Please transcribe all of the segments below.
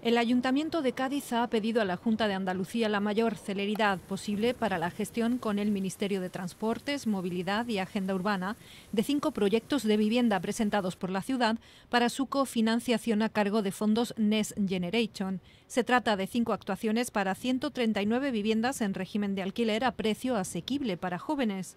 El Ayuntamiento de Cádiz ha pedido a la Junta de Andalucía la mayor celeridad posible para la gestión con el Ministerio de Transportes, Movilidad y Agenda Urbana de cinco proyectos de vivienda presentados por la ciudad para su cofinanciación a cargo de fondos Next Generation. Se trata de cinco actuaciones para 139 viviendas en régimen de alquiler a precio asequible para jóvenes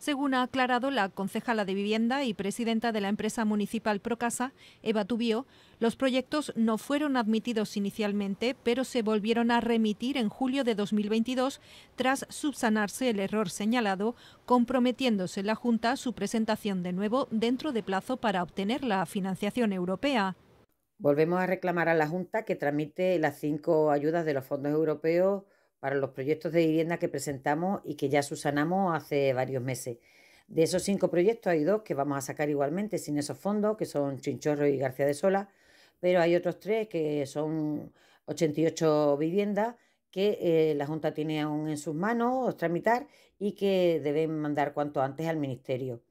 según ha aclarado la concejala de vivienda y presidenta de la empresa municipal Procasa, Eva Tubío, los proyectos no fueron admitidos inicialmente, pero se volvieron a remitir en julio de 2022 tras subsanarse el error señalado, comprometiéndose la Junta su presentación de nuevo dentro de plazo para obtener la financiación europea. Volvemos a reclamar a la Junta que tramite las cinco ayudas de los fondos europeos para los proyectos de vivienda que presentamos y que ya subsanamos hace varios meses. De esos cinco proyectos hay dos que vamos a sacar igualmente sin esos fondos, que son Chinchorro y García de Sola, pero hay otros tres que son 88 viviendas que eh, la Junta tiene aún en sus manos tramitar y que deben mandar cuanto antes al Ministerio.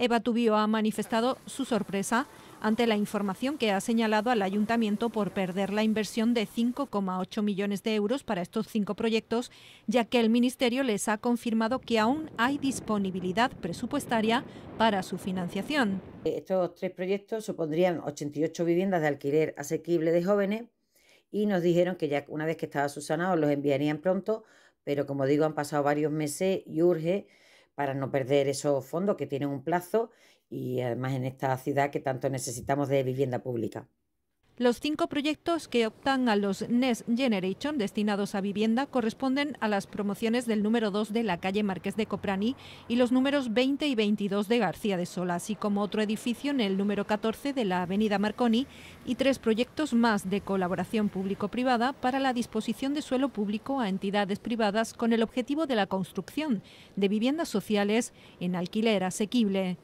Eva Tubío ha manifestado su sorpresa ante la información que ha señalado al ayuntamiento por perder la inversión de 5,8 millones de euros para estos cinco proyectos, ya que el Ministerio les ha confirmado que aún hay disponibilidad presupuestaria para su financiación. Estos tres proyectos supondrían 88 viviendas de alquiler asequible de jóvenes y nos dijeron que ya una vez que estaba subsanado los enviarían pronto, pero como digo han pasado varios meses y urge para no perder esos fondos que tienen un plazo y además en esta ciudad que tanto necesitamos de vivienda pública. Los cinco proyectos que optan a los Next Generation destinados a vivienda corresponden a las promociones del número 2 de la calle Marqués de Coprani y los números 20 y 22 de García de Sola, así como otro edificio en el número 14 de la avenida Marconi y tres proyectos más de colaboración público-privada para la disposición de suelo público a entidades privadas con el objetivo de la construcción de viviendas sociales en alquiler asequible.